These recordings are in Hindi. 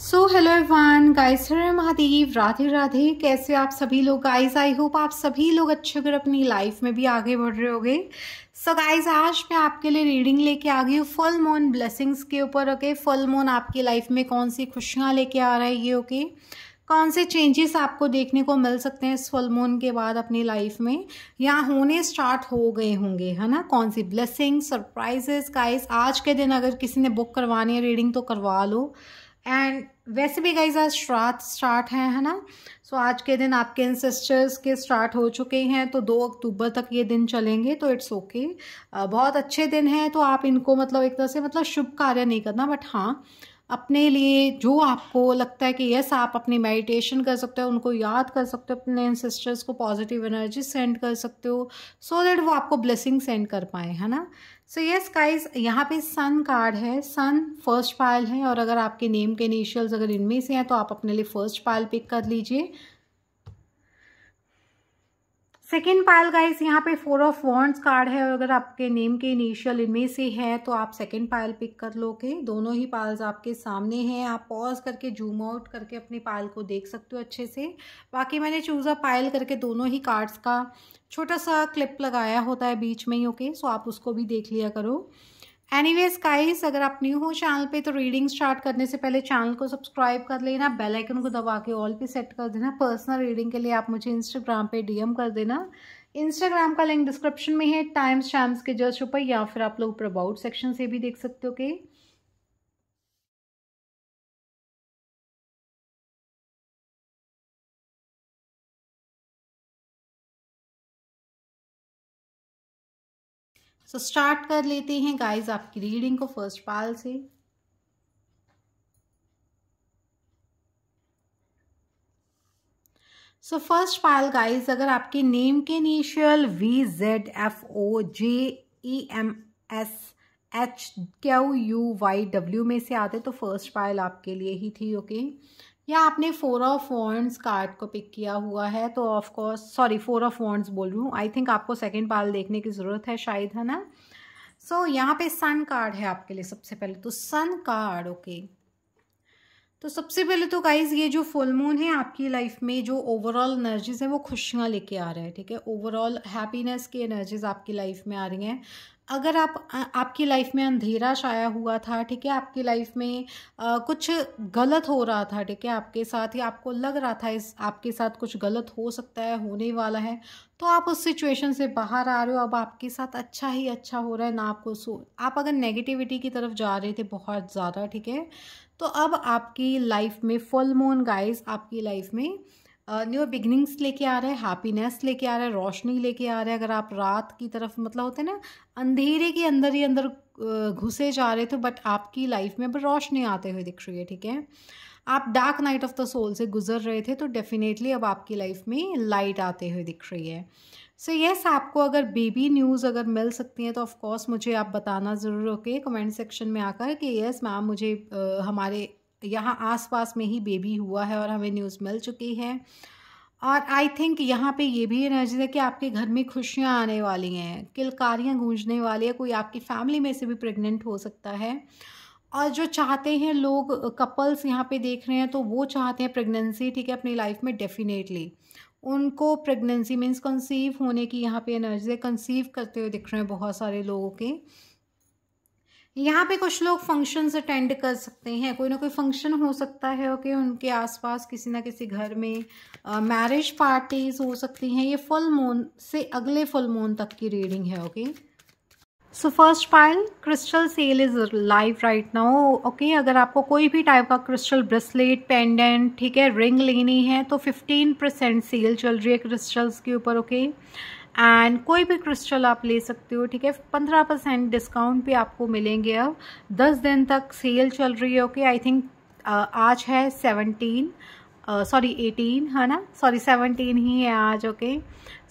सो हेलो एवान गाइस हरे महादेव राधे राधे कैसे आप सभी लोग गाइस आई होप आप सभी लोग अच्छे अगर अपनी लाइफ में भी आगे बढ़ रहे होगे सो गाइस आज मैं आपके लिए रीडिंग लेके आ गई हूँ फुल मून ब्लेसिंग्स के ऊपर ओके फुल मून आपकी लाइफ में कौन सी खुशियाँ लेके आ रही है ओके कौन से चेंजेस आपको देखने को मिल सकते हैं इस फुल मून के बाद अपनी लाइफ में या होने स्टार्ट हो गए होंगे है ना कौन सी ब्लेसिंग सरप्राइजेस गाइस आज के दिन अगर किसी ने बुक करवानी है रीडिंग तो करवा लो एंड वैसे भी गाइज आज श्राद्ध स्टार्ट है है ना सो so, आज के दिन आपके इंसेस्टर्स के स्टार्ट हो चुके हैं तो दो अक्टूबर तक ये दिन चलेंगे तो इट्स ओके okay. बहुत अच्छे दिन हैं तो आप इनको मतलब एक तरह से मतलब शुभ कार्य नहीं करना बट हाँ अपने लिए जो आपको लगता है कि यस आप अपनी मेडिटेशन कर सकते हो उनको याद कर सकते हो अपने इंसेस्टर्स को पॉजिटिव एनर्जी सेंड कर सकते हो सो so दैट वो आपको ब्लेसिंग सेंड कर पाए है ना सो यस गाइस यहाँ पे सन कार्ड है सन फर्स्ट पायल है और अगर आपके नेम के इनिशियल्स अगर इनमें से हैं तो आप अपने लिए फर्स्ट पायल पिक कर लीजिए सेकेंड पायल गाइस यहाँ पे फोर ऑफ वॉन्ट्स कार्ड है और अगर आपके नेम के इनिशियल इनमें से है तो आप सेकेंड पायल पिक कर के दोनों ही पायल्स आपके सामने हैं आप पॉज करके जूम आउट करके अपनी पायल को देख सकते हो अच्छे से बाकी मैंने चूज़ अ पायल करके दोनों ही कार्ड्स का छोटा सा क्लिप लगाया होता है बीच में ही ओके सो आप उसको भी देख लिया करो एनीवेज काइस अगर आप न्यू हो चैनल पे तो रीडिंग स्टार्ट करने से पहले चैनल को सब्सक्राइब कर लेना बेल आइकन को दबा के ऑल पे सेट कर देना पर्सनल रीडिंग के लिए आप मुझे इंस्टाग्राम पे डीएम कर देना इंस्टाग्राम का लिंक डिस्क्रिप्शन में है टाइम्स शाम्स के जस्ट ऊपर या फिर आप लोग ऊपर अबाउट सेक्शन से भी देख सकते हो कि सो so, स्टार्ट कर लेते हैं गाइस आपकी रीडिंग को फर्स्ट पाल से सो फर्स्ट पायल गाइस अगर आपके नेम के initial V Z F O J E M S H Q U Y W में से आते तो फर्स्ट पायल आपके लिए ही थी ओके okay? या आपने फोर ऑफ वॉन्ड्स कार्ड को पिक किया हुआ है तो of course sorry four of wands बोल रही हूँ आई थिंक आपको सेकंड पाल देखने की ज़रूरत है शायद है ना सो so, यहाँ पे सन कार्ड है आपके लिए सबसे पहले तो सन कार्ड ओके तो सबसे पहले तो गाइज ये जो फुल मून है आपकी लाइफ में जो ओवरऑल एनर्जीज हैं वो खुशियाँ लेके आ रहे हैं ठीक है ओवरऑल हैप्पीनेस की एनर्जीज आपकी लाइफ में आ रही हैं अगर आप आपकी लाइफ में अंधेरा छाया हुआ था ठीक है आपकी लाइफ में आ, कुछ गलत हो रहा था ठीक है आपके साथ या आपको लग रहा था इस आपके साथ कुछ गलत हो सकता है होने वाला है तो आप उस सिचुएशन से बाहर आ रहे हो अब आपके साथ अच्छा ही अच्छा हो रहा है ना आपको सो आप अगर नेगेटिविटी की तरफ जा रहे थे बहुत ज़्यादा ठीक है तो अब आपकी लाइफ में फुल मून गाइस आपकी लाइफ में न्यू बिगनिंग्स लेके आ रहा है हैप्पीनेस लेके आ रहा है रोशनी लेके आ रहा है अगर आप रात की तरफ मतलब होते हैं ना अंधेरे के अंदर ही अंदर घुसे जा रहे थे बट आपकी लाइफ में अब रोशनी आते हुए दिख रही है ठीक है आप dark night of the soul से गुजर रहे थे तो डेफिनेटली अब आपकी लाइफ में लाइट आते हुए दिख रही है सो so यस yes, आपको अगर बेबी न्यूज़ अगर मिल सकती हैं तो ऑफ़ कोर्स मुझे आप बताना ज़रूर ओके कमेंट सेक्शन में आकर कि यस मैम मुझे आ, हमारे यहाँ आसपास में ही बेबी हुआ है और हमें न्यूज़ मिल चुकी है और आई थिंक यहाँ पे ये भी एनर्जी है कि आपके घर में खुशियाँ आने वाली हैं किलकारियाँ गूंजने वाली है कोई आपकी फैमिली में से भी प्रेग्नेंट हो सकता है और जो चाहते हैं लोग कपल्स यहाँ पे देख रहे हैं तो वो चाहते हैं प्रेगनेंसी ठीक है अपनी लाइफ में डेफिनेटली उनको प्रेगनेंसी मीन्स कंसीव होने की यहाँ पे एनर्जी कंसीव करते हुए दिख रहे हैं बहुत सारे लोगों के यहाँ पे कुछ लोग फंक्शंस अटेंड कर सकते हैं कोई ना कोई फंक्शन हो सकता है ओके उनके आसपास किसी ना किसी घर में मैरिज uh, पार्टीज हो सकती हैं ये फुल मून से अगले फुल मून तक की रीडिंग है okay so first pile crystal sale is live right now okay अगर आपको कोई भी टाइप का क्रिस्टल ब्रेसलेट पेंडेंट ठीक है रिंग लेनी है तो फिफ्टीन परसेंट सेल चल रही है क्रिस्टल्स के ऊपर ओके okay? एंड कोई भी क्रिस्टल आप ले सकते हो ठीक है पंद्रह परसेंट डिस्काउंट भी आपको मिलेंगे अब दस दिन तक सेल चल रही है ओके आई थिंक आज है सेवनटीन सॉरी एटीन है ना सॉरी सेवनटीन ही है आज okay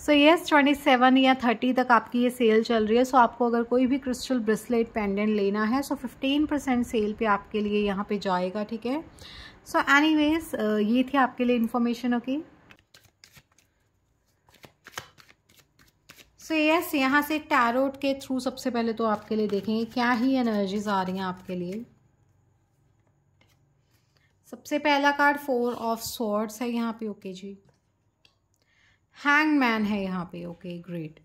so yes twenty seven या थर्टी तक आपकी ये सेल चल रही है सो so आपको अगर कोई भी क्रिस्टल ब्रेसलेट पेंडेंट लेना है सो फिफ्टीन परसेंट सेल पे आपके लिए यहाँ पे जाएगा ठीक है सो एनी वेज ये थी आपके लिए information okay okay? So so yes yes, यहाँ से टैरोट के थ्रू सबसे पहले तो आपके लिए देखेंगे क्या ही एनर्जीज आ रही हैं आपके लिए सबसे पहला कार्ड फोर ऑफ सॉर्ड्स है यहाँ पे ओके जी हैंगमैन है यहाँ पे okay great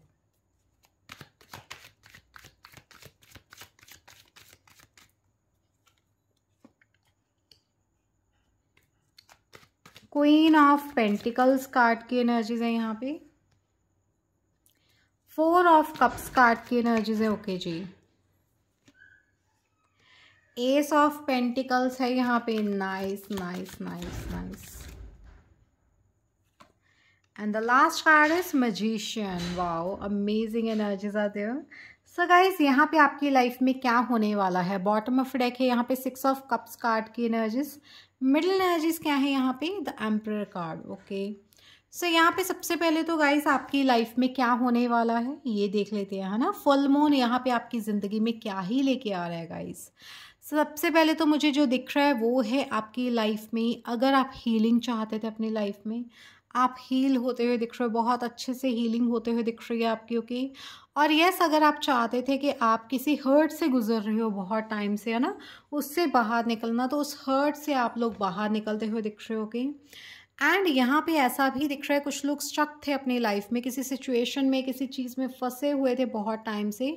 queen of pentacles card की एनर्जीज है यहाँ पे फोर ऑफ कप्स कार्ड की एनर्जीज है ओके जी एस ऑफ पेंटिकल्स है यहाँ पे nice nice nice nice and the last card is magician wow amazing energies are there so guys यहाँ पे आपकी लाइफ में क्या होने वाला है बॉटम ऑफ डेक है यहाँ पे सिक्स ऑफ कप्स कार्ड की एनर्जीज मिडिल एनर्जीज क्या है यहाँ पे the emperor card okay okay. So so, यहाँ पे सबसे पहले तो गाइस आपकी लाइफ में क्या होने वाला है ये देख लेते हैं है ना फुल मून यहाँ पे आपकी ज़िंदगी में क्या ही लेके आ रहा है गाइस so, सबसे पहले तो मुझे जो दिख रहा है वो है आपकी लाइफ में अगर आप हीलिंग चाहते थे अपनी लाइफ में आप हील होते हुए दिख रहे हो बहुत अच्छे से हीलिंग होते हुए दिख रही है आपकी ओके और यस अगर आप चाहते थे कि आप किसी हर्ट से गुजर रहे हो बहुत टाइम से है ना उससे बाहर निकलना तो उस हर्ट से आप लोग बाहर निकलते हुए दिख रहे हो okay? एंड यहाँ पे ऐसा भी दिख रहा है कुछ लोग स्ट्रक थे अपनी लाइफ में किसी सिचुएशन में किसी चीज़ में फंसे हुए थे बहुत टाइम से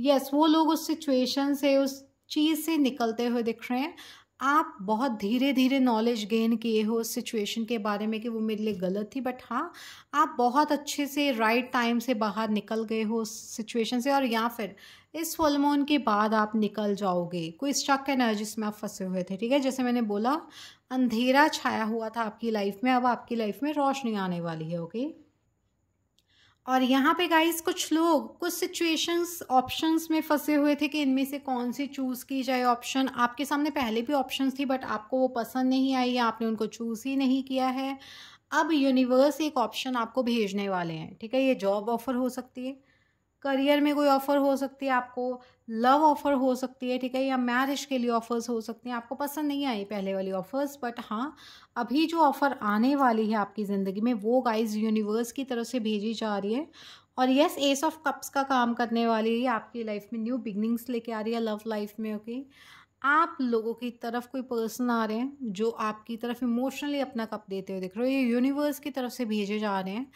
यस yes, वो लोग उस सिचुएशन से उस चीज़ से निकलते हुए दिख रहे हैं आप बहुत धीरे धीरे नॉलेज गेन किए हो उस सिचुएशन के बारे में कि वो मेरे लिए गलत थी बट हाँ आप बहुत अच्छे से राइट टाइम से बाहर निकल गए हो उस सिचुएशन से और या फिर इस फुलमोन के बाद आप निकल जाओगे कोई स्टक एनर्जीज में आप फंसे हुए थे ठीक है जैसे मैंने बोला अंधेरा छाया हुआ था आपकी लाइफ में अब आपकी लाइफ में रोशनी आने वाली है ओके okay? और यहाँ पे गाइस कुछ लोग कुछ सिचुएशंस ऑप्शंस में फंसे हुए थे कि इनमें से कौन सी चूज़ की जाए ऑप्शन आपके सामने पहले भी ऑप्शंस थी बट आपको वो पसंद नहीं आई या आपने उनको चूज़ ही नहीं किया है अब यूनिवर्स एक ऑप्शन आपको भेजने वाले हैं ठीक है ये जॉब ऑफ़र हो सकती है करियर में कोई ऑफ़र हो सकती है आपको लव ऑफ़र हो सकती है ठीक है या मैरिज के लिए ऑफ़र्स हो सकते हैं आपको पसंद नहीं आई पहले वाली ऑफ़र्स बट हाँ अभी जो ऑफ़र आने वाली है आपकी ज़िंदगी में वो गाइज यूनिवर्स की तरफ से भेजी जा रही है और यस एस ऑफ कप्स का काम करने वाली है आपकी लाइफ में न्यू बिगनिंग्स लेके आ रही है लव लाइफ में ओके okay? आप लोगों की तरफ कोई पर्सन आ रहे हैं जो आपकी तरफ इमोशनली अपना कप देते हुए दिख रहे हो ये यूनिवर्स की तरफ से भेजे जा रहे हैं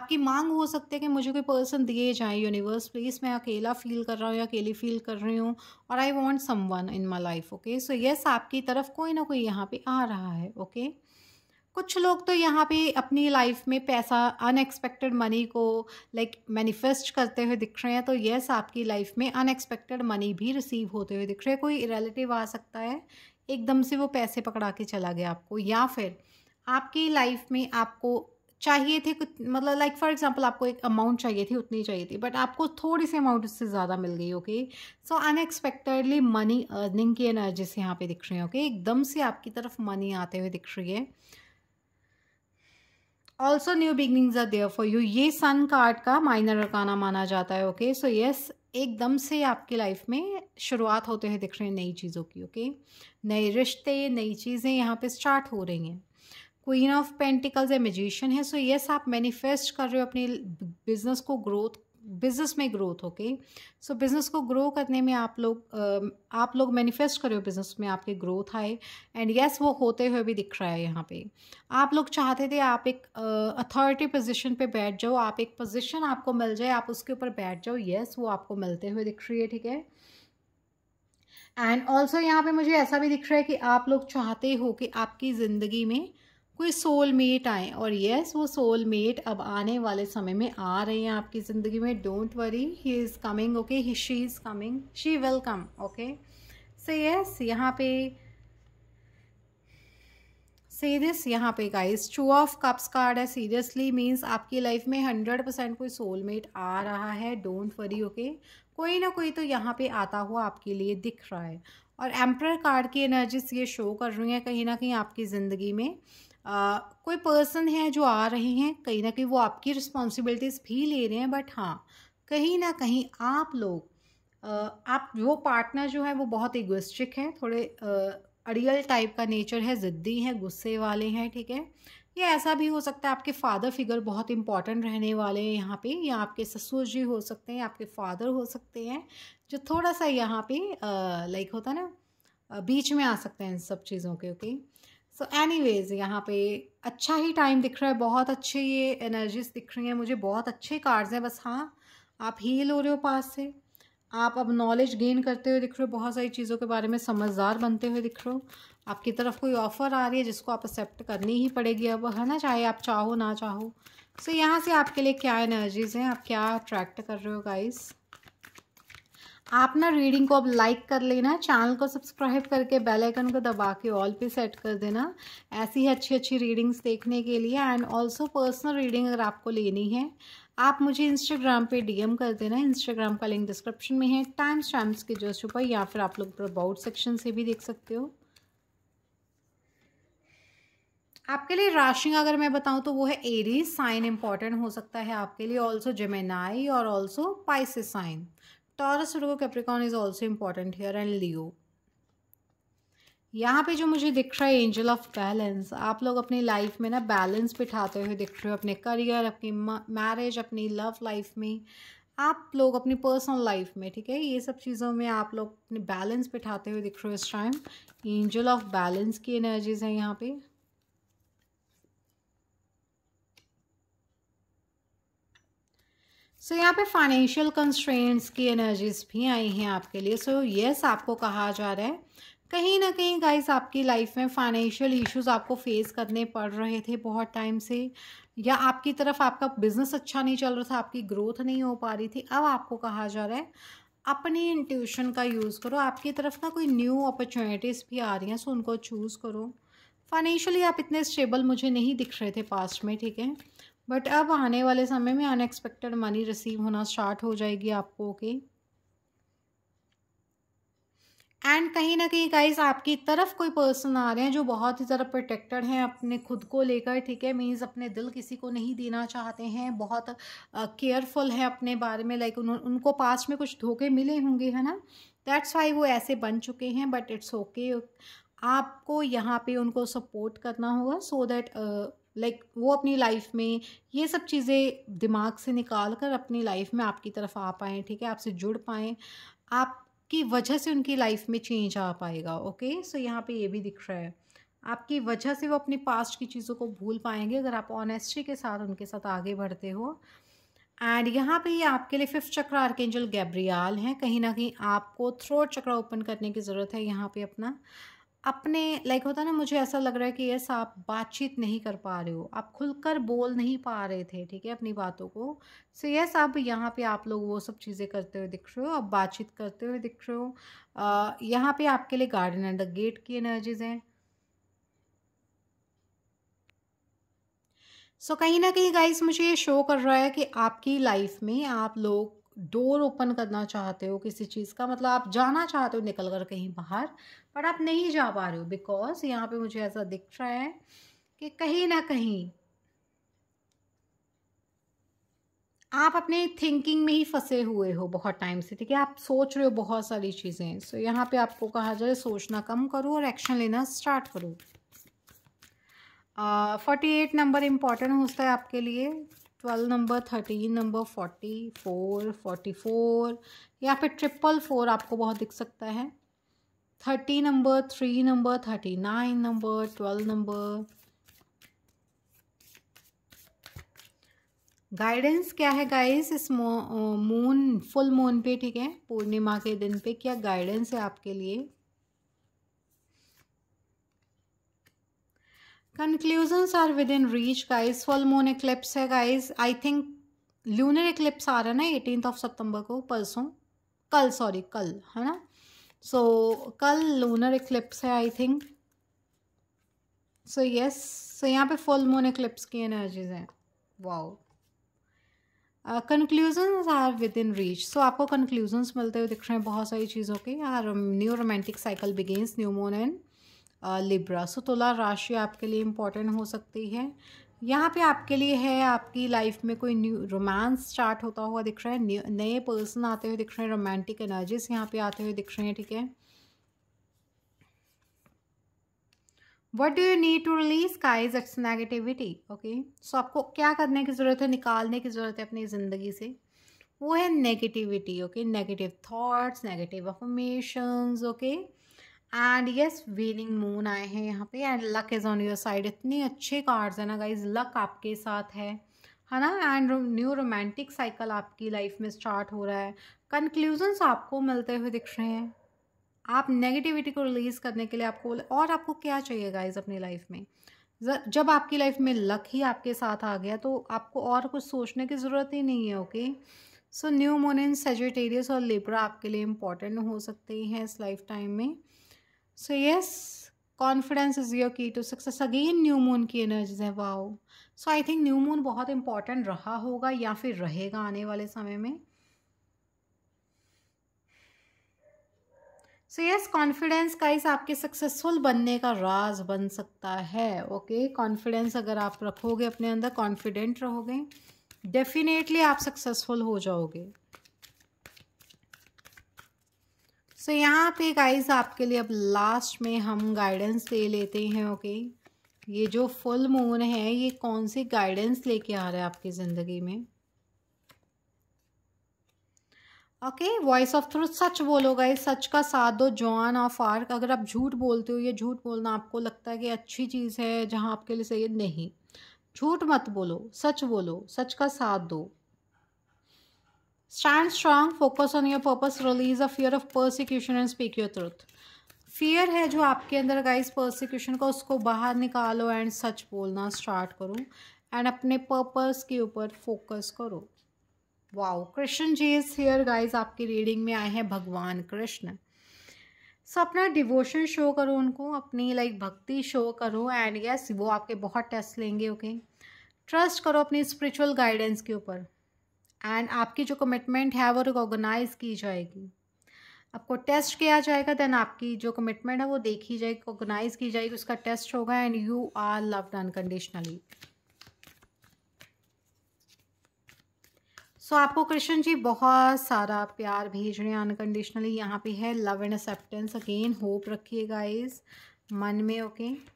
आपकी मांग हो सकती है कि मुझे कोई पर्सन दिए जाए यूनिवर्स प्लीज़ मैं अकेला फील कर रहा हूँ या अकेली फील कर रही हूँ और I want someone in my life okay so yes आपकी तरफ कोई ना कोई यहाँ पर आ रहा है ओके okay? कुछ लोग तो यहाँ पे अपनी लाइफ में पैसा अनएक्सपेक्टेड मनी को लाइक like, मैनिफेस्ट करते हुए दिख रहे हैं तो येस आपकी लाइफ में अनएक्सपेक्टेड मनी भी रिसीव होते हुए दिख रहे हैं कोई रिलेटिव आ सकता है एकदम से वो पैसे पकड़ा के चला गया आपको या फिर आपकी लाइफ में आपको चाहिए थे कुछ मतलब लाइक फॉर एग्जांपल आपको एक अमाउंट चाहिए थी उतनी चाहिए थी बट आपको थोड़ी सी अमाउंट उससे ज़्यादा मिल गई okay so unexpectedly money earning की एनर्जी से यहाँ पे दिख रही है ओके okay? एकदम से आपकी तरफ मनी आते हुए दिख रही है also new beginnings are there for you ये सन कार्ड का माइनर अरकाना माना जाता है ओके सो यस एकदम से आपकी लाइफ में शुरुआत होते हुए दिख रहे हैं नई चीज़ों की ओके नए रिश्ते नई चीज़ें यहाँ पे स्टार्ट हो रही हैं queen of pentacles a magician है सो so yes, आप मैनिफेस्ट कर रहे हो अपने बिजनेस को ग्रोथ बिज़नेस में ग्रोथ ओके सो बिज़नेस को ग्रो करने में आप लोग आप लोग मैनिफेस्ट करो बिज़नेस में आपके ग्रोथ आए एंड यस वो होते हुए भी दिख रहा है यहाँ पे आप लोग चाहते थे आप एक अथॉरिटी uh, पोजीशन पे बैठ जाओ आप एक पोजीशन आपको मिल जाए आप उसके ऊपर बैठ जाओ येस yes, वो आपको मिलते हुए दिख रही है ठीक है एंड ऑल्सो यहाँ पे मुझे ऐसा भी दिख रहा है कि आप लोग चाहते हो कि आपकी ज़िंदगी में कोई सोलमेट आए और यस वो सोलमेट अब आने वाले समय में आ रहे हैं आपकी ज़िंदगी में don't worry he is coming okay he she is coming she welcome okay so yes यहाँ पे सीरियस यहाँ पे guys two of cups card है सीरियसली मींस आपकी लाइफ में हंड्रेड परसेंट कोई सोलमेट आ रहा है डोंट वरी ओके कोई ना कोई तो यहाँ पे आता हुआ आपके लिए दिख रहा है और एम्प्रर कार्ड की एनर्जीज ये शो कर रही हैं कहीं ना कहीं आपकी ज़िंदगी में कोई पर्सन है जो आ रहे हैं कहीं ना कहीं वो आपकी रिस्पॉन्सिबिलिटीज़ भी ले रहे हैं बट हाँ कहीं ना कहीं आप लोग आप वो पार्टनर जो है वो बहुत इगोस्टिक है थोड़े अड़ियल टाइप का नेचर है ज़िद्दी है गुस्से वाले हैं ठीक है या ऐसा भी हो सकता है आपके फादर फिगर बहुत इंपॉर्टेंट रहने वाले हैं यहाँ पे या आपके ससुर जी हो सकते हैं आपके फादर हो सकते हैं जो थोड़ा सा यहाँ पे लाइक होता है ना बीच में आ सकते हैं इन सब चीज़ों के okay okay? So anyways यहाँ पे अच्छा ही टाइम दिख रहा है बहुत अच्छे ये एनर्जीज दिख रही हैं मुझे बहुत अच्छे कार्ड्स हैं बस हाँ आप हील हो रहे हो पास से आप अब नॉलेज गेन करते हुए दिख रहे हो बहुत सारी चीज़ों के बारे में समझदार बनते हुए दिख रहे हो आपकी तरफ कोई ऑफ़र आ रही है जिसको आप एक्सेप्ट करनी ही पड़ेगी अब है ना चाहे आप चाहो ना चाहो सो so, यहाँ से आपके लिए क्या एनर्जीज़ हैं आप क्या अट्रैक्ट कर रहे हो गाइस आप ना रीडिंग को अब लाइक कर लेना चैनल को सब्सक्राइब करके बेल आइकन को दबा के ऑल पे सेट कर देना ऐसी ही अच्छी अच्छी रीडिंग्स देखने के लिए एंड ऑल्सो पर्सनल रीडिंग अगर आपको लेनी है आप मुझे इंस्टाग्राम पे डीएम कर देना इंस्टाग्राम का लिंक डिस्क्रिप्शन में है टाइम्स टाइम्स के जो छुपा या फिर आप लोग अबाउट सेक्शन से भी देख सकते हो आपके लिए राशि अगर मैं बताऊं तो वो है एरीज साइन इंपॉर्टेंट हो सकता है आपके लिए ऑल्सो जेमेनाई और also Pisces sign Taurus Virgo Capricorn is also important here and Leo यहाँ पे जो मुझे दिख रहा है एंजल ऑफ बैलेंस आप लोग अपनी लाइफ में ना बैलेंस बिठाते हुए दिख रहे हो अपने करियर अपनी मैरिज अपनी लव लाइफ में आप लोग अपनी पर्सनल लाइफ में ठीक है ये सब चीज़ों में आप लोग अपने बैलेंस बिठाते हुए दिख रहे हो इस टाइम एंजल ऑफ बैलेंस की एनर्जीज हैं यहाँ पे सो so, यहाँ पे फाइनेंशियल कंस्ट्रेंट्स की एनर्जीज भी आई हैं आपके लिए सो so, येस yes, आपको कहा जा रहा है कहीं ना कहीं गाइस आपकी लाइफ में फाइनेंशियल इश्यूज आपको फेस करने पड़ रहे थे बहुत टाइम से या आपकी तरफ आपका बिजनेस अच्छा नहीं चल रहा था आपकी ग्रोथ नहीं हो पा रही थी अब आपको कहा जा रहा है अपनी इंट्यूशन का यूज़ करो आपकी तरफ ना कोई न्यू अपॉर्चुनिटीज़ भी आ रही हैं सो उनको चूज़ करो फाइनेंशियली आप इतने स्टेबल मुझे नहीं दिख रहे थे पास्ट में ठीक है बट अब आने वाले समय में अनएक्सपेक्टेड मनी रिसीव होना स्टार्ट हो जाएगी आपको ओके okay? एंड कहीं ना कहीं गाइस आपकी तरफ कोई पर्सन आ रहे हैं जो बहुत ही ज़्यादा प्रोटेक्टेड हैं अपने खुद को लेकर ठीक है मीन्स अपने दिल किसी को नहीं देना चाहते हैं बहुत केयरफुल uh, हैं अपने बारे में लाइक like, उनको पास में कुछ धोखे मिले होंगे है ना दैट्स वाई वो ऐसे बन चुके हैं बट इट्स ओके आपको यहाँ पे उनको सपोर्ट करना होगा so so that like like, वो अपनी लाइफ में ये सब चीज़ें दिमाग से निकाल कर अपनी लाइफ में आपकी तरफ आ पाएँ ठीक है आपसे जुड़ पाएँ आपकी वजह से उनकी लाइफ में चेंज आ पाएगा ओके सो यहाँ पे ये भी दिख रहा है आपकी वजह से वो अपनी पास्ट की चीज़ों को भूल पाएंगे अगर आप ऑनेस्टी के साथ उनके साथ आगे बढ़ते हो एंड यहाँ पे ये आपके लिए फिफ्थ चक्र आर्केंजल गैब्रियाल हैं कहीं ना कहीं आपको थ्रोट चक्र ओपन करने की ज़रूरत है यहाँ पे अपना अपने लाइक होता है ना मुझे ऐसा लग रहा है कि यस आप बातचीत नहीं कर पा रहे हो आप खुलकर बोल नहीं पा रहे थे ठीक है अपनी बातों को सो यस आप यहाँ पे आप लोग वो सब चीज़ें करते हुए दिख रहे हो आप बातचीत करते हुए दिख रहे हो यहाँ पे आपके लिए गार्डन एंड द गेट की एनर्जीज हैं सो so, कहीं ना कहीं गाइस मुझे ये शो कर रहा है कि आपकी लाइफ में आप लोग डोर ओपन करना चाहते हो किसी चीज़ का मतलब आप जाना चाहते हो निकल कर कहीं बाहर बट आप नहीं जा पा रहे हो बिकॉज यहाँ पे मुझे ऐसा दिख रहा है कि कहीं ना कहीं आप अपने थिंकिंग में ही फंसे हुए हो बहुत टाइम से ठीक है आप सोच रहे हो बहुत सारी चीज़ें सो so, यहाँ पे आपको कहा जाए सोचना कम करो और एक्शन लेना स्टार्ट करो फोर्टी एट नंबर इम्पॉर्टेंट होता है आपके लिए twelve number thirteen number forty four forty four या फिर ट्रिपल फोर आपको बहुत दिख सकता है thirty number three number thirty nine number twelve number guidance क्या है गाइस इस मून फुल मून पे ठीक है पूर्णिमा के दिन पे क्या गाइडेंस है आपके लिए conclusions are within reach guys full moon eclipse है guys I think lunar eclipse आ रहा है ना एटीन ऑफ सितंबर को परसों कल सॉरी कल है ना सो so, कल लूनर इक्लिप्स है I think so yes so यहाँ पे फुल मून इक्लिप्स की एनर्जीज हैं wow conclusions are within reach सो आपको कंक्लूजन्स मिलते हुए दिख रहे हैं बहुत सारी चीज़ों के यार new romantic cycle begins new moon and Libra so तुला राशि आपके लिए इम्पॉर्टेंट हो सकती है यहाँ पे आपके लिए है आपकी लाइफ में कोई न्यू रोमांस स्टार्ट होता हुआ दिख रहा है नए पर्सन आते हुए दिख रहे हैं रोमांटिक एनर्जीज यहाँ पे आते हुए दिख रहे हैं ठीक है what do you need to release काइज it's negativity okay so आपको क्या करने की ज़रूरत है निकालने की ज़रूरत है अपनी ज़िंदगी से वो है negativity okay negative thoughts negative affirmations okay and yes waning moon आए हैं यहाँ पे and luck is on your side इतने अच्छे कार्ड्स हैं ना गाइज लक आपके साथ है है ना एंड न्यू रोमांटिक साइकिल आपकी लाइफ में स्टार्ट हो रहा है कंक्लूजन्स आपको मिलते हुए दिख रहे हैं आप नेगेटिविटी को रिलीज़ करने के लिए आपको और आपको क्या चाहिए गाइज अपनी लाइफ में जब आपकी लाइफ में लक ही आपके साथ आ गया तो आपको और कुछ सोचने की ज़रूरत ही नहीं है ओके सो न्यू मोन इन सेजिटेरियस और लेबरा आपके लिए इम्पॉर्टेंट हो सकते हैं इस लाइफ टाइम में so yes confidence is your key to success again new moon की एनर्जीज हैं wow so I think new moon बहुत इंपॉर्टेंट रहा होगा या फिर रहेगा आने वाले समय में सो यस कॉन्फिडेंस का इस आपके सक्सेसफुल बनने का राज बन सकता है ओके okay? कॉन्फिडेंस अगर आप रखोगे अपने अंदर कॉन्फिडेंट रहोगे डेफिनेटली आप सक्सेसफुल हो जाओगे सो so, यहाँ पे गाइस आपके लिए अब लास्ट में हम गाइडेंस ले लेते हैं ओके okay? ये जो फुल मून है ये कौन सी गाइडेंस लेके आ रहा है आपकी ज़िंदगी में ओके वॉइस ऑफ थ्रू सच बोलो गाइस सच का साथ दो जॉन ऑफ आर्क अगर आप झूठ बोलते हो ये झूठ बोलना आपको लगता है कि अच्छी चीज़ है जहाँ आपके लिए सही है नहीं झूठ मत बोलो सच बोलो सच का साथ दो stand strong focus on your purpose release a fear of persecution and speak your truth fear है जो आपके अंदर इस परसिक्यूशन का उसको बाहर निकालो एंड सच बोलना स्टार्ट करो एंड अपने पर्पस के ऊपर फोकस करो wow Krishna ji is here guys आपकी रीडिंग में आए हैं भगवान कृष्ण सो अपना डिवोशन शो करो उनको अपनी लाइक like, भक्ति शो करो एंड यस yes, वो आपके बहुत टेस्ट लेंगे ओके okay? ट्रस्ट करो अपनी स्पिरिचुअल गाइडेंस के ऊपर एंड आपकी जो कमिटमेंट है वो रिकॉगनाइज की जाएगी आपको टेस्ट किया जाएगा देन आपकी जो कमिटमेंट है वो देखी जाएगी रिकॉगनाइज की जाएगी उसका टेस्ट होगा and you are loved unconditionally so आपको कृष्ण जी बहुत सारा प्यार भेज रहे हैं अनकंडीशनली यहाँ पे है love and acceptance again hope रखिए गाइस मन में okay okay?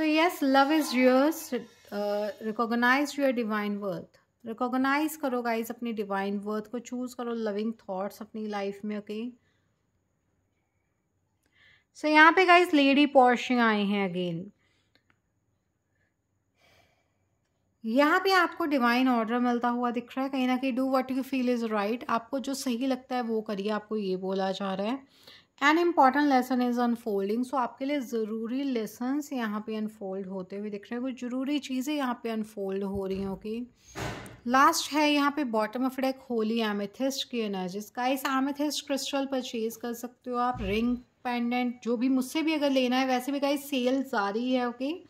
So, yes, love is yours. Recognise your divine worth recognise करो गाइज अपनी डिवाइन वर्थ को चूज करो लविंग थॉट्स अपनी लाइफ में ओके okay? सो so, यहाँ पे गाइज लेडी पॉर्शिंग आए हैं अगेन यहाँ पे आपको डिवाइन ऑर्डर मिलता हुआ दिख रहा है कहीं ना कहीं do what you feel is right आपको जो सही लगता है वो करिए आपको ये बोला जा रहा है an important lesson is unfolding so आपके लिए ज़रूरी लेसन यहाँ पे अनफोल्ड होते हुए दिख रहे हैं कुछ ज़रूरी चीज़ें यहाँ पे अनफोल्ड हो रही हैं ओके लास्ट है यहाँ पे bottom of deck holy amethyst की एनर्जीज का इस एमेथिस्ट क्रिस्टल परचेज कर सकते हो आप रिंग पेंडेंट जो भी मुझसे भी अगर लेना है वैसे भी गाइस सेल जारी है ओके okay?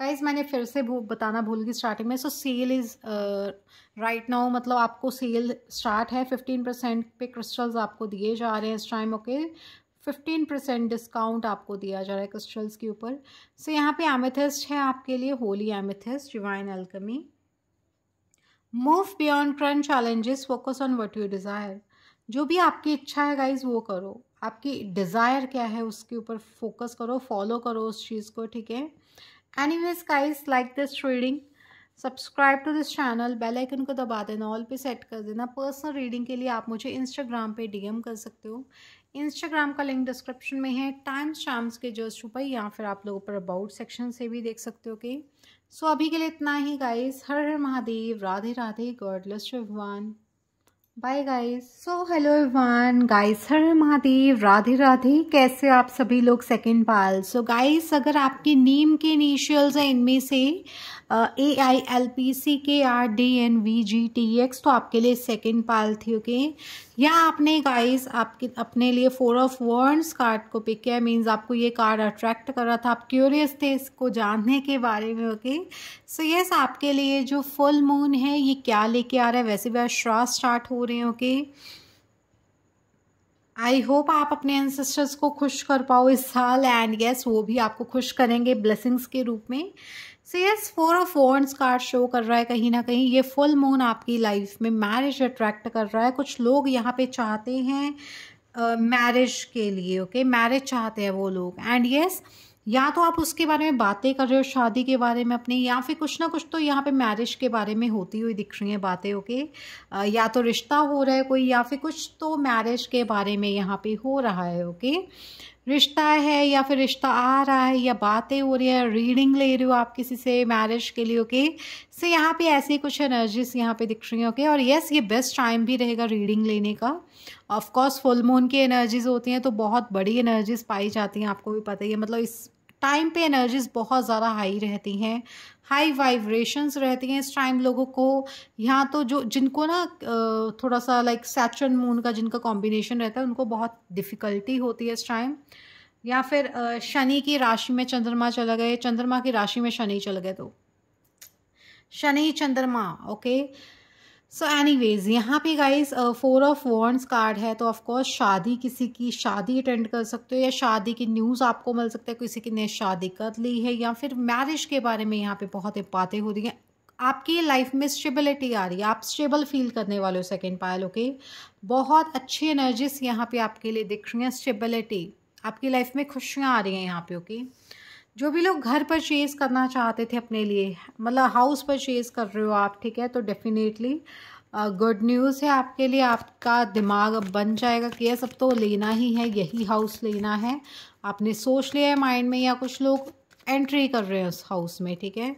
गाइज मैंने फिर से बताना भूल गई स्टार्टिंग में so sale is right now मतलब आपको सेल स्टार्ट है फिफ्टीन परसेंट पे क्रिस्टल्स आपको दिए जा रहे हैं इस time okay fifteen percent discount आपको दिया जा रहा है क्रिस्टल्स के ऊपर सो यहाँ पे एमेथिस्ट है आपके लिए holy amethyst divine alchemy move beyond current challenges focus on what you desire जो भी आपकी इच्छा है गाइज वो करो आपकी डिज़ायर क्या है उसके ऊपर फोकस करो फॉलो करो उस चीज़ को ठीक है anyways guys like this reading subscribe to this channel bell icon को दबा देना ऑल पे सेट कर देना पर्सनल रीडिंग के लिए आप मुझे इंस्टाग्राम पे डीएम कर सकते हो इंस्टाग्राम का लिंक डिस्क्रिप्शन में है टाइम्स शाम्स के जस्ट ऊपर या फिर आप लोग ऊपर अबाउट सेक्शन से भी देख सकते हो कि सो अभी के लिए इतना ही गाइस हर हर महादेव राधे राधे गॉड लस्ट भगवान bye guys so hello everyone guys हर महादेव राधे राधे कैसे आप सभी लोग सेकंड पाल सो गाइस अगर आपके नेम के इनिशियल्स हैं इनमें से ए आई एल पी सी के R D N V G T X तो आपके लिए सेकंड पाल थी ओके okay? या आपने गाइस आपके अपने लिए फोर ऑफ वर्ड्स कार्ड को पिक किया मीन्स आपको ये कार्ड अट्रैक्ट कर रहा था आप क्यूरियस थे इसको जानने के बारे में okay okay? So so, yes yes, आपके लिए जो फुल मून है ये क्या लेके आ रहा है वैसे भी आश्वास स्टार्ट हो रहे हैं ओके आई होप आप अपने एनसेस्टर्स को खुश कर पाओ इस साल एंड यस वो भी आपको खुश करेंगे ब्लेसिंग्स के रूप में so yes four of wands card show कर रहा है कहीं ना कहीं ये फुल मून आपकी लाइफ में मैरिज अट्रैक्ट कर रहा है कुछ लोग यहाँ पे चाहते हैं मैरिज uh, के लिए ओके okay? मैरिज चाहते हैं वो लोग एंड यस yes, या तो आप उसके बारे में बातें कर रहे हो शादी के बारे में अपनी या फिर कुछ ना कुछ तो यहाँ पे मैरिज के बारे में होती हुई दिख रही हैं बातें ओके okay? या तो रिश्ता हो रहा है कोई या फिर कुछ तो मैरिज के बारे में यहाँ पे हो रहा है ओके okay? रिश्ता है या फिर रिश्ता आ रहा है या बातें हो रही है रीडिंग ले रहे हो आप किसी से मैरिज के लिए ओके सो यहाँ पे ऐसी कुछ एनर्जीज यहाँ पे दिख रही हैं ओके और यस ये बेस्ट टाइम भी रहेगा रीडिंग लेने का ऑफ कोर्स फुल मून की एनर्जीज होती हैं तो बहुत बड़ी एनर्जीज पाई जाती हैं आपको भी पता ही है मतलब इस टाइम पे एनर्जीज़ बहुत ज़्यादा हाई रहती हैं हाई वाइब्रेशंस रहती हैं इस टाइम लोगों को यहाँ तो जो जिनको ना थोड़ा सा लाइक सैचन मून का जिनका कॉम्बिनेशन रहता है उनको बहुत डिफ़िकल्टी होती है इस टाइम या फिर शनि की राशि में चंद्रमा चला गए चंद्रमा की राशि में शनि चल गए तो शनि चंद्रमा okay okay? So anyways यहाँ पे guys four of wands card है तो ऑफकोर्स शादी किसी की शादी अटेंड कर सकते हो या शादी की न्यूज़ आपको मिल सकता है किसी की ने शादी कर ली है या फिर मैरिज के बारे में यहाँ पे बहुत बातें हो रही हैं आपकी लाइफ में स्टेबिलिटी आ रही है आप स्टेबल फील करने वाले हो सेकेंड पायल ओके बहुत अच्छी एनर्जीज यहाँ पे आपके लिए दिख रही हैं स्टेबिलिटी आपकी लाइफ में खुशियाँ आ रही हैं यहाँ पे ओके okay? जो भी लोग घर परचेज़ करना चाहते थे अपने लिए मतलब हाउस पर चेज कर रहे हो आप ठीक है तो डेफिनेटली गुड न्यूज़ है आपके लिए आपका दिमाग अब बन जाएगा कि यह सब तो लेना ही है यही हाउस लेना है आपने सोच लिया है माइंड में या कुछ लोग एंट्री कर रहे हैं उस हाउस में ठीक है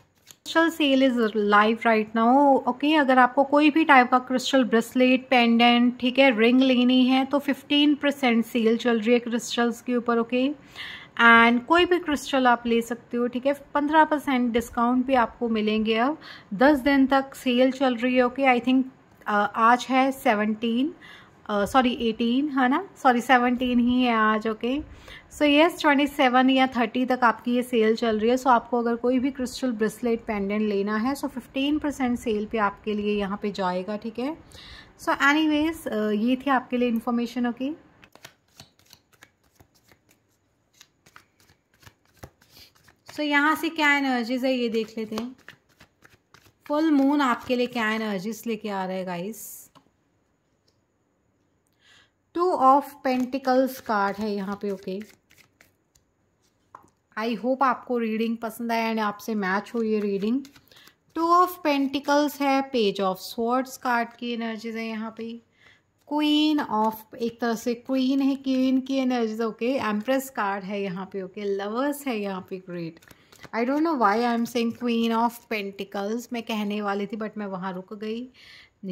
crystal sale is live right now okay अगर आपको कोई भी टाइप का क्रिस्टल ब्रेसलेट पेंडेंट ठीक है रिंग लेनी है तो फिफ्टीन परसेंट सेल चल रही है क्रिस्टल्स के ऊपर ओके okay? एंड कोई भी क्रिस्टल आप ले सकते हो ठीक है पंद्रह परसेंट डिस्काउंट भी आपको मिलेंगे अब दस दिन तक सेल चल रही है ओके आई थिंक आज है सेवनटीन सॉरी एटीन है ना सॉरी सेवनटीन ही है आज okay so yes twenty seven या थर्टी तक आपकी ये सेल चल रही है सो so आपको अगर कोई भी क्रिस्टल ब्रेसलेट पेंडेंट लेना है सो फिफ्टीन परसेंट सेल पे आपके लिए यहाँ पे जाएगा ठीक है सो एनी वेज ये थी आपके लिए information okay okay? So so, यहाँ से क्या एनर्जीज है ये देख लेते हैं फुल मून आपके लिए क्या एनर्जीज लेके आ रहा है guys two of pentacles card है यहाँ पे ओके आई होप आपको रीडिंग पसंद आए एंड आपसे मैच हुई है रीडिंग टू ऑफ पेंटिकल्स है पेज ऑफ स्वर्ड्स कार्ड की एनर्जीज है यहाँ पे क्वीन ऑफ एक तरह से क्वीन है क्वीन की एनर्जी ओके एम्प्रेस कार्ड है यहाँ पे ओके लवर्स है यहाँ पे great I don't know why I am saying queen of pentacles मैं कहने वाली थी बट मैं वहाँ रुक गई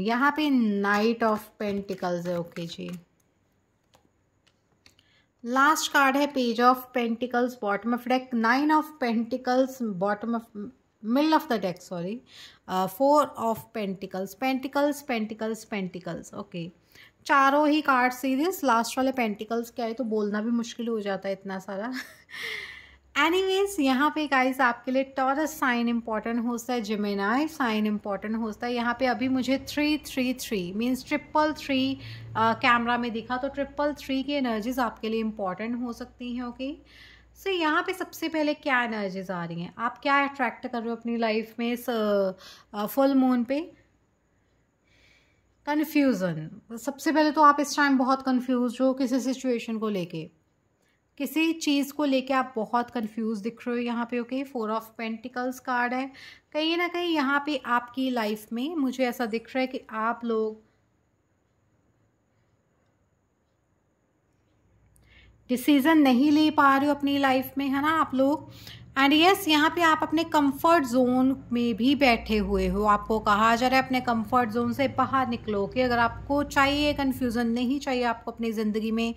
यहाँ पे नाइट ऑफ पेंटिकल्स है ओके जी लास्ट कार्ड है page of pentacles bottom of deck nine of pentacles bottom of mid of the deck sorry four of pentacles pentacles pentacles pentacles okay चारों ही कार्ड सीरीज लास्ट वाले पेंटिकल्स के आए तो बोलना भी मुश्किल हो जाता है इतना सारा एनी वेज यहाँ पे गाइज आपके लिए टॉरस साइन इंपॉर्टेंट होता है जिमेनाई साइन इंपॉर्टेंट होता है यहाँ पे अभी मुझे three three three means triple three camera में दिखा तो ट्रिपल थ्री की एनर्जीज आपके लिए इंपॉर्टेंट हो सकती हैं ओके सो यहाँ पे सबसे पहले क्या एनर्जीज आ रही हैं आप क्या अट्रैक्ट कर रहे हो अपनी लाइफ में इस फुल मून पे कन्फ्यूज़न सबसे पहले तो आप इस टाइम बहुत कन्फ्यूज हो किसी सिचुएशन को लेके किसी चीज़ को लेके आप बहुत कन्फ्यूज़ दिख रहे हो यहाँ पे okay four of pentacles card है कहीं ना कहीं यहाँ पे आपकी लाइफ में मुझे ऐसा दिख रहा है कि आप लोग डिसीज़न नहीं ले पा रहे हो अपनी लाइफ में है ना आप लोग एंड यस yes, यहाँ पे आप अपने कंफर्ट जोन में भी बैठे हुए हो आपको कहा जा रहा है अपने कंफर्ट जोन से बाहर निकलो कि अगर आपको चाहिए कन्फ्यूज़न नहीं चाहिए आपको अपनी ज़िंदगी में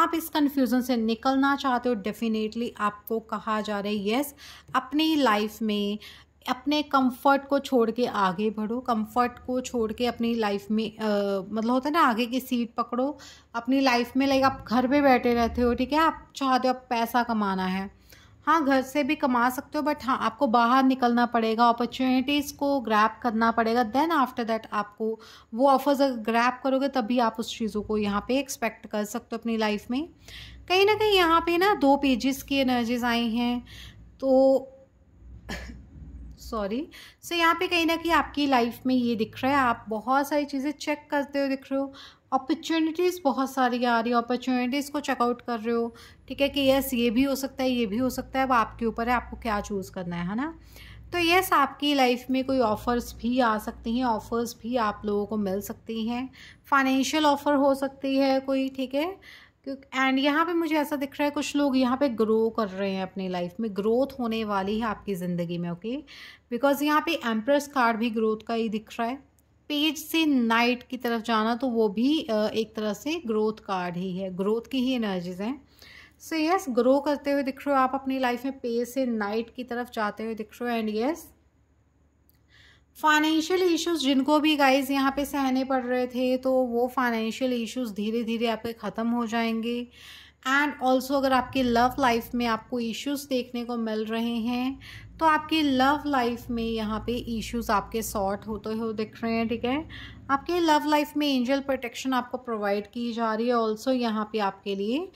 आप इस कन्फ्यूज़न से निकलना चाहते हो डेफिनेटली आपको कहा जा रहा है यस yes, अपनी लाइफ में अपने कंफर्ट को छोड़ के आगे बढ़ो कंफर्ट को छोड़ के अपनी लाइफ में आ, मतलब होता है ना आगे की सीट पकड़ो अपनी लाइफ में लाइक आप घर पे बैठे रहते हो ठीक है आप चाहते हो आप पैसा कमाना है हाँ घर से भी कमा सकते हो बट हाँ आपको बाहर निकलना पड़ेगा अपॉर्चुनिटीज़ को ग्रैप करना पड़ेगा देन आफ्टर दैट आपको वो ऑफर्स अगर ग्रैप करोगे तभी आप उस चीज़ों को यहाँ पे एक्सपेक्ट कर सकते हो अपनी लाइफ में कहीं ना कहीं यहाँ पे ना दो पेजेस की एनर्जीज आई हैं तो सॉरी सो यहाँ पे कहीं ना कहीं आपकी लाइफ में ये दिख रहा है आप बहुत सारी चीज़ें चेक करते हो दिख रहे हो अपॉर्चुनिटीज़ बहुत सारी आ रही है अपॉर्चुनिटीज़ को चेकआउट कर रहे हो ठीक है कि यस ये भी हो सकता है ये भी हो सकता है अब आपके ऊपर है आपको क्या चूज़ करना है है ना तो यस आपकी लाइफ में कोई ऑफ़र्स भी आ सकती हैं ऑफ़र्स भी आप लोगों को मिल सकती हैं फाइनेंशियल ऑफ़र हो सकती है कोई ठीक है एंड यहाँ पे मुझे ऐसा दिख रहा है कुछ लोग यहाँ पे ग्रो कर रहे हैं अपनी लाइफ में ग्रोथ होने वाली है आपकी ज़िंदगी में ओके बिकॉज यहाँ पे एम्प्रेस कार्ड भी ग्रोथ का ही दिख रहा है पेज से नाइट की तरफ जाना तो वो भी एक तरह से ग्रोथ कार्ड ही है ग्रोथ की ही एनर्जीज हैं सो यस ग्रो करते हुए दिख रहे हो आप अपनी लाइफ में पेज से नाइट की तरफ जाते हुए दिख रहे हो एंड यस फाइनेंशियल इश्यूज जिनको भी गाइज यहाँ पे सहने पड़ रहे थे तो वो फाइनेंशियल इश्यूज धीरे धीरे आपके ख़त्म हो जाएंगे एंड ऑल्सो अगर आपके लव लाइफ में आपको इश्यूज़ देखने को मिल रहे हैं तो आपके लव लाइफ में यहाँ पे इश्यूज़ आपके सॉर्ट होते हुए हो दिख रहे हैं ठीक है आपके लव लाइफ में एंजल प्रोटेक्शन आपको प्रोवाइड की जा रही है ऑल्सो यहाँ पे आपके लिए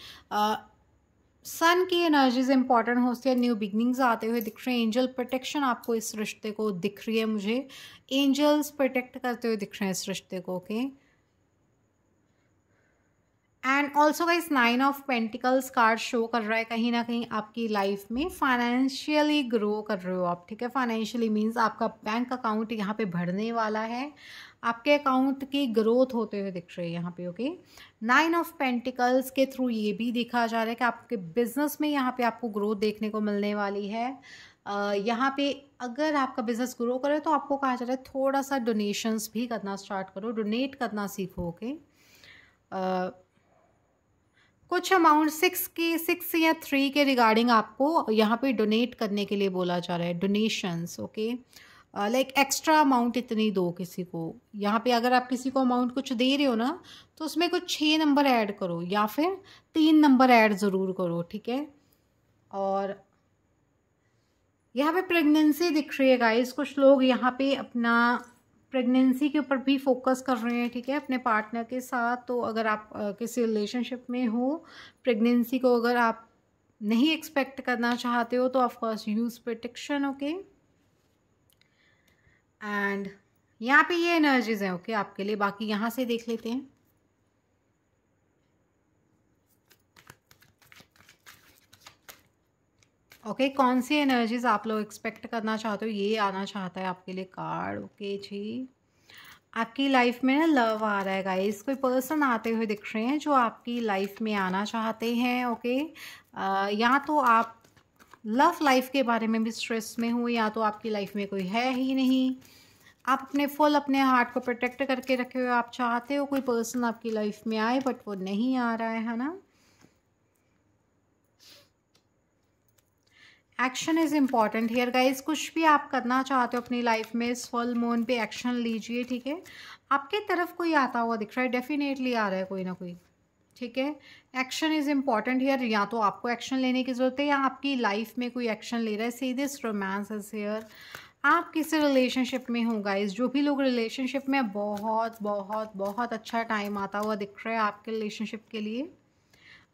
सन की एनर्जीज इंपॉर्टेंट होती है न्यू बिगनिंग्स आते हुए दिख रहे हैं एंजल प्रोटेक्शन आपको इस रिश्ते को दिख रही है मुझे एंजल्स प्रोटेक्ट करते हुए दिख रहे हैं इस रिश्ते को ओके एंड ऑल्सो इस nine of pentacles card show कर रहा है कहीं ना कहीं आपकी लाइफ में फाइनेंशियली ग्रो कर रहे हो आप ठीक है फाइनेंशियली मीन्स आपका बैंक अकाउंट यहाँ पे भरने वाला है आपके अकाउंट की ग्रोथ होते हुए दिख रही है यहाँ पे ओके नाइन ऑफ पेंटिकल्स के थ्रू ये भी देखा जा रहा है कि आपके बिजनेस में यहाँ पे आपको ग्रोथ देखने को मिलने वाली है यहाँ पे अगर आपका बिज़नेस ग्रो करे तो आपको कहा जा रहा है थोड़ा सा डोनेशंस भी करना स्टार्ट करो डोनेट करना सीखो ओके कुछ अमाउंट सिक्स के सिक्स या थ्री के रिगार्डिंग आपको यहाँ पे डोनेट करने के लिए बोला जा रहा है donations okay okay? Like extra amount इतनी दो किसी को यहाँ पे अगर आप किसी को अमाउंट कुछ दे रहे हो ना तो उसमें कुछ छः नंबर ऐड करो या फिर तीन नंबर ऐड ज़रूर करो ठीक है और यहाँ पे प्रेगनेंसी दिख रही है गाइस कुछ लोग यहाँ पे अपना प्रेगनेंसी के ऊपर भी फोकस कर रहे हैं ठीक है अपने पार्टनर के साथ तो अगर आप किसी रिलेशनशिप में हो प्रेगनेंसी को अगर आप नहीं एक्सपेक्ट करना चाहते हो तो of course use protection okay and यहाँ पे ये एनर्जीज हैं ओके आपके लिए बाकी यहाँ से देख लेते हैं ओके okay, कौन सी एनर्जीज आप लोग एक्सपेक्ट करना चाहते हो ये आना चाहता है आपके लिए कार्ड ओके okay, जी आपकी लाइफ में ना लव आ रहा है गाइस कोई पर्सन आते हुए दिख रहे हैं जो आपकी लाइफ में आना चाहते हैं ओके okay? यहाँ तो आप लव लाइफ के बारे में भी स्ट्रेस में हूँ या तो आपकी लाइफ में कोई है ही नहीं आप अपने फुल अपने हार्ट को प्रोटेक्ट करके रखे हुए आप चाहते हो कोई पर्सन आपकी लाइफ में आए बट वो नहीं आ रहा है ना action is important here guys कुछ भी आप करना चाहते हो अपनी लाइफ में इस फुल मोन पे एक्शन लीजिए ठीक है आपके तरफ कोई आता हुआ दिख रहा है डेफिनेटली आ रहा है कोई ना कोई ठीक है एक्शन इज़ इम्पॉर्टेंट हेयर या तो आपको एक्शन लेने की ज़रूरत है या आपकी लाइफ में कोई एक्शन ले रहा है see this romance is here आप किसी रिलेशनशिप में हो गाइज जो भी लोग रिलेशनशिप में बहुत बहुत बहुत अच्छा टाइम आता हुआ दिख रहा है आपके रिलेशनशिप के लिए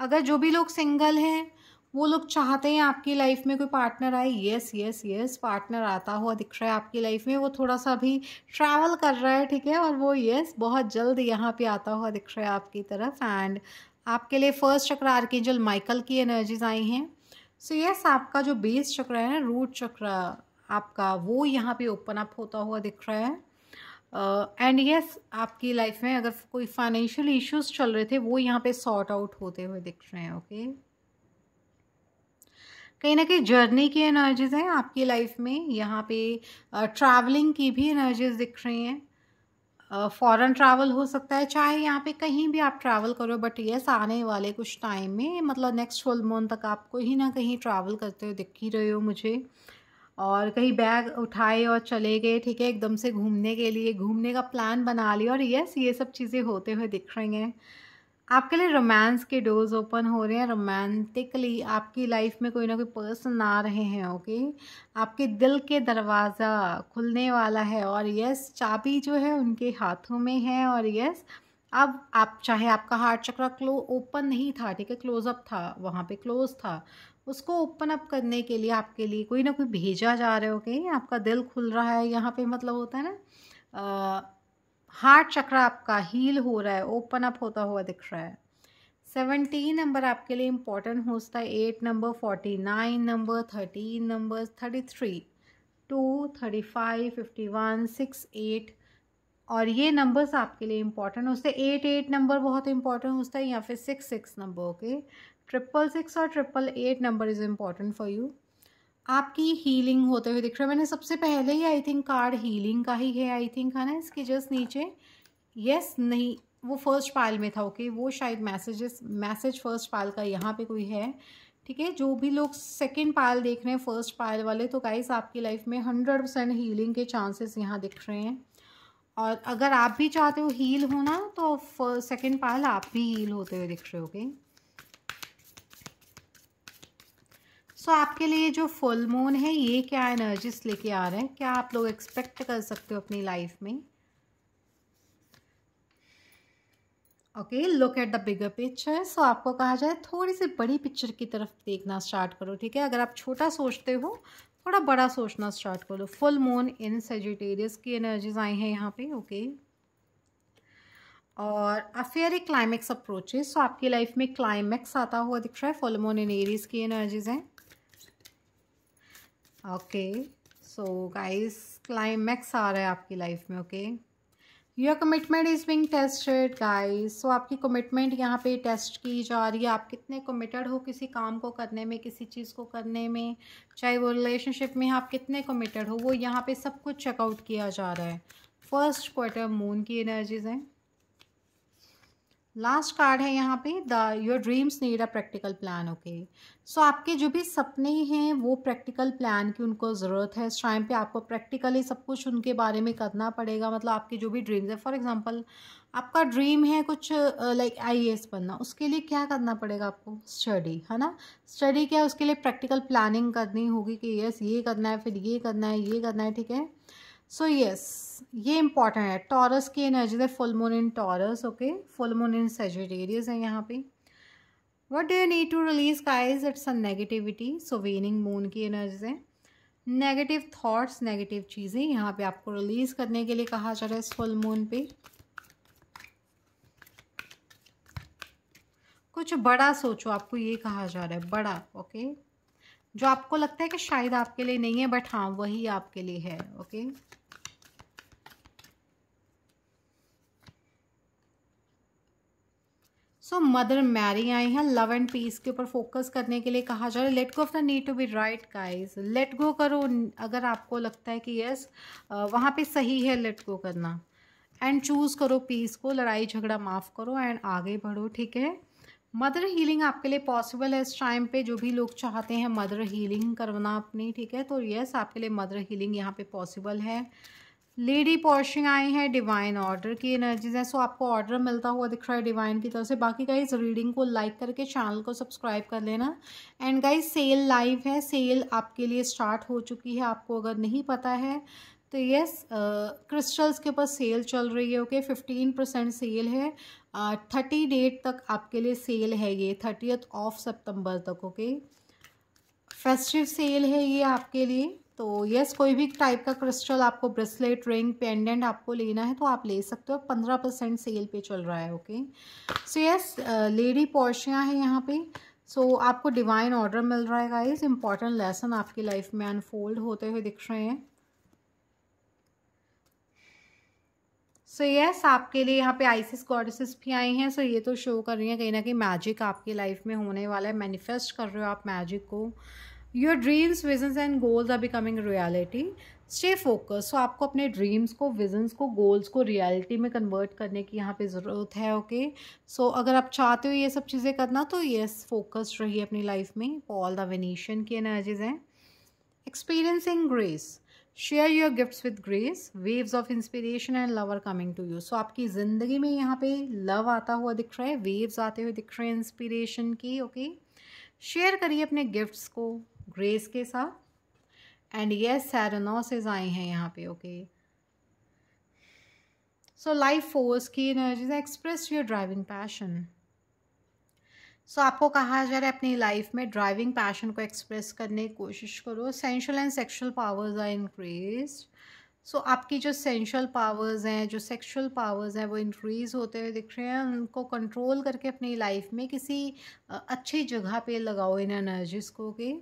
अगर जो भी लोग सिंगल हैं वो लोग चाहते हैं आपकी लाइफ में कोई पार्टनर आए यस यस यस पार्टनर आता हुआ दिख रहा है आपकी लाइफ में वो थोड़ा सा भी ट्रैवल कर रहा है ठीक है और वो यस बहुत जल्द यहाँ पे आता हुआ दिख रहा है आपकी तरफ एंड आपके लिए फर्स्ट चक्र आर्केंजल माइकल की एनर्जीज आई हैं सो यस आपका जो बेस चक्र है रूट चक्र आपका वो यहाँ पे ओपन अप होता हुआ दिख रहा है एंड uh, यस yes, आपकी लाइफ में अगर कोई फाइनेंशियल इश्यूज चल रहे थे वो यहाँ पे सॉर्ट आउट होते हुए दिख रहे हैं ओके okay? कहीं ना कहीं जर्नी की एनर्जीज हैं आपकी लाइफ में यहाँ पे ट्रैवलिंग की भी एनर्जीज दिख रही हैं फॉरेन ट्रैवल हो सकता है चाहे यहाँ पे कहीं भी आप ट्रैवल करो बट यस आने वाले कुछ टाइम में मतलब नेक्स्ट होल मंथ तक आप कहीं ना कहीं ट्रैवल करते हुए दिख ही रहे हो मुझे और कहीं बैग उठाए और चले गए ठीक है एकदम से घूमने के लिए घूमने का प्लान बना लिया और यस ये सब चीज़ें होते हुए दिख रही हैं आपके लिए रोमांस के डोर्स ओपन हो रहे हैं रोमांटिकली आपकी लाइफ में कोई ना कोई पर्सन आ रहे हैं ओके आपके दिल के दरवाज़ा खुलने वाला है और यस चाबी जो है उनके हाथों में है और यस अब आप चाहे आपका हार्ट चक्र क्लो ओपन नहीं था ठीक है क्लोजअप था वहाँ पे क्लोज था उसको ओपन अप करने के लिए आपके लिए कोई ना कोई भेजा जा रहा है ओके आपका दिल खुल रहा है यहाँ पे मतलब होता है ना आ, हार्ट चक्र आपका हील हो रहा है ओपन अप होता हुआ दिख रहा है सेवनटीन नंबर आपके लिए इंपॉर्टेंट हो सकता है eight number forty nine number thirteen number thirty three two thirty five fifty one six eight और ये नंबर्स आपके लिए इंपॉर्टेंट हो हैं एट एट नंबर बहुत इंपॉर्टेंट हो है या फिर six six number okay triple six और triple eight number is important for you आपकी हीलिंग होते हुए दिख रहा है मैंने सबसे पहले ही आई थिंक कार्ड हीलिंग का ही है आई थिंक है ना इसके जस्ट नीचे यस नहीं वो फर्स्ट पाइल में था ओके okay? वो शायद मैसेजेस मैसेज फर्स्ट पाइल का यहाँ पे कोई है ठीक है जो भी लोग सेकेंड पाइल देख रहे हैं फर्स्ट पाइल वाले तो गाइस आपकी लाइफ में हंड्रेड परसेंट हीलिंग के चांसेस यहाँ दिख रहे हैं और अगर आप भी चाहते हो हील होना तो सेकेंड पाइल आप भी हील होते हुए दिख रहे होगे okay? सो आपके लिए जो फुल मून है ये क्या एनर्जीज लेके आ रहे हैं क्या आप लोग एक्सपेक्ट कर सकते हो अपनी लाइफ में okay look at the bigger picture so आपको कहा जाए थोड़ी सी बड़ी पिक्चर की तरफ देखना स्टार्ट करो ठीक है अगर आप छोटा सोचते हो थोड़ा बड़ा सोचना स्टार्ट करो फुल मून इन सेजिटेरियस की एनर्जीज आई हैं यहाँ पे ओके okay. और अफेयर क्लाइमैक्स अप्रोचेस सो आपकी लाइफ में क्लाइमैक्स आता हुआ दिख रहा है फुल मून इन एरीज की एनर्जीज हैं ओके सो गाइस क्लाइमैक्स आ रहा है आपकी लाइफ में okay your commitment is being tested guys so आपकी कमिटमेंट यहाँ पे टेस्ट की जा रही है आप कितने कमिटेड हो किसी काम को करने में किसी चीज़ को करने में चाहे वो रिलेशनशिप में आप कितने कमिटेड हो वो यहाँ पे सब कुछ चेकआउट किया जा रहा है फर्स्ट क्वार्टर मून की एनर्जीज़ हैं लास्ट कार्ड है यहाँ पे the your dreams need a practical plan okay so आपके जो भी सपने हैं वो प्रैक्टिकल प्लान की उनको ज़रूरत है इस टाइम पे आपको प्रैक्टिकली सब कुछ उनके बारे में करना पड़ेगा मतलब आपके जो भी ड्रीम्स है फॉर एग्जांपल आपका ड्रीम है कुछ लाइक आई एस बनना उसके लिए क्या करना पड़ेगा आपको स्टडी है ना स्टडी क्या उसके लिए प्रैक्टिकल प्लानिंग करनी होगी कि यस ये करना है फिर ये करना है ये करना है ठीक है सो यस ये इंपॉर्टेंट है टॉरस की एनर्जी है full moon in Taurus okay full moon in Sagittarius है यहाँ पे what do you need to release काइज it's a negativity so waning moon की एनर्जी है नेगेटिव थाट्स नेगेटिव चीज़ें यहाँ पे आपको रिलीज़ करने के लिए कहा जा रहा है इस फुल मून पे कुछ बड़ा सोचो आपको ये कहा जा रहा है बड़ा ओके okay? जो आपको लगता है कि शायद आपके लिए नहीं है बट हाँ वही आपके लिए है ओके सो मदर मैरी आई हैं लव एंड पीस के ऊपर फोकस करने के लिए कहा जा रहा है let go of the need to be right guys let go करो अगर आपको लगता है कि यस वहाँ पे सही है लेट गो करना एंड चूज़ करो पीस को लड़ाई झगड़ा माफ़ करो एंड आगे बढ़ो ठीक है मदर हीलिंग आपके लिए पॉसिबल है इस टाइम पे जो भी लोग चाहते हैं मदर हीलिंग करना अपनी ठीक है तो यस आपके लिए मदर हीलिंग यहाँ पे पॉसिबल है लेडी पॉशिंग आई है डिवाइन ऑर्डर की एनर्जीज है सो आपको ऑर्डर मिलता हुआ दिख रहा है डिवाइन की तरफ से बाकी गाइज रीडिंग को लाइक करके चैनल को सब्सक्राइब कर लेना एंड गाइज सेल लाइव है सेल आपके लिए स्टार्ट हो चुकी है आपको अगर नहीं पता है तो यस क्रिस्टल्स के ऊपर सेल चल रही है ओके फिफ्टीन परसेंट सेल है थर्टी डेट तक आपके लिए सेल है ये थर्टियथ ऑफ सितंबर तक ओके फेस्टिव सेल है ये आपके लिए तो यस कोई भी टाइप का क्रिस्टल आपको ब्रेसलेट रिंग पेंडेंट आपको लेना है तो आप ले सकते हो पंद्रह परसेंट सेल पे चल रहा है okay so yes lady Portia हैं यहाँ पे सो so, आपको डिवाइन ऑर्डर मिल रहा है गाइज इंपॉर्टेंट लेसन आपकी लाइफ में अनफोल्ड होते हुए दिख रहे हैं सो so यस yes, आपके लिए यहाँ पे आइसिस गॉडेसेस भी आई हैं सो so ये तो शो कर रही हैं कहीं ना कहीं मैजिक आपकी लाइफ में होने वाला है मैनिफेस्ट कर रहे हो आप मैजिक को your dreams visions and goals are becoming reality stay focus so आपको अपने ड्रीम्स को विजन्स को गोल्स को रियलिटी में कन्वर्ट करने की यहाँ पे ज़रूरत है ओके okay? सो so, अगर आप चाहते हो ये सब चीज़ें करना तो येस फोकस रहिए अपनी लाइफ में ऑल द वेनेशन की एनर्जीज हैं experiencing grace share your gift with grace waves of inspiration and love are coming to you so आपकी ज़िंदगी में यहाँ पे लव आता हुआ दिख रहा है वेव्स आते हुए दिख रहे हैं इंस्पिरेशन की ओके शेयर करिए अपने गिफ्ट्स को ग्रेस के साथ एंड येस सैरनोसेज आए हैं यहाँ पे ओके सो लाइफ फोर्स की energies express your driving passion so so, आपको कहा जा रहा है अपनी लाइफ में ड्राइविंग पैशन को एक्सप्रेस करने की कोशिश करो sensual and sexual powers are increase so आपकी जो सेंशल पावर्स हैं जो सेक्शुअल पावर्स हैं वो इंक्रीज होते हुए दिख रहे हैं उनको कंट्रोल करके अपनी लाइफ में किसी अच्छी जगह पे लगाओ इन एनर्जीज़ को कि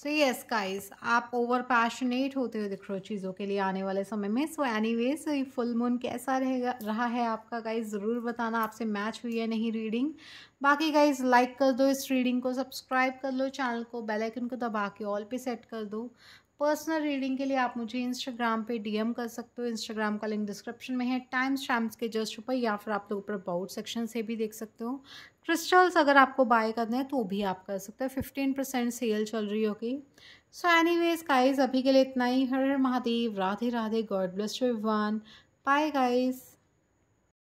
सो यस गाइस आप ओवर पैशनेट होते हुए दिख रहे हो चीज़ों के लिए आने वाले समय में सो एनी वे सो ये फुल मून कैसा रहेगा रहा है आपका गाइस ज़रूर बताना आपसे मैच हुई है नहीं रीडिंग बाकी गाइस लाइक कर दो इस रीडिंग को सब्सक्राइब कर लो चैनल को बेल आइकन को दबा के ऑल पे सेट कर दो पर्सनल रीडिंग के लिए आप मुझे इंस्टाग्राम पे डीएम कर सकते हो इंस्टाग्राम का लिंक डिस्क्रिप्शन में है टाइम्स टाइम्स के जस्ट ऊपर या फिर आप लोग ऊपर अबाउट सेक्शन से भी देख सकते हो क्रिस्टल्स अगर आपको बाय करने हैं तो भी आप कर सकते हो फिफ्टीन परसेंट सेल चल रही होगी सो एनी वेज गाइज अभी के लिए इतना ही हर हर Mahadev Radhe Radhe God bless you one bye guys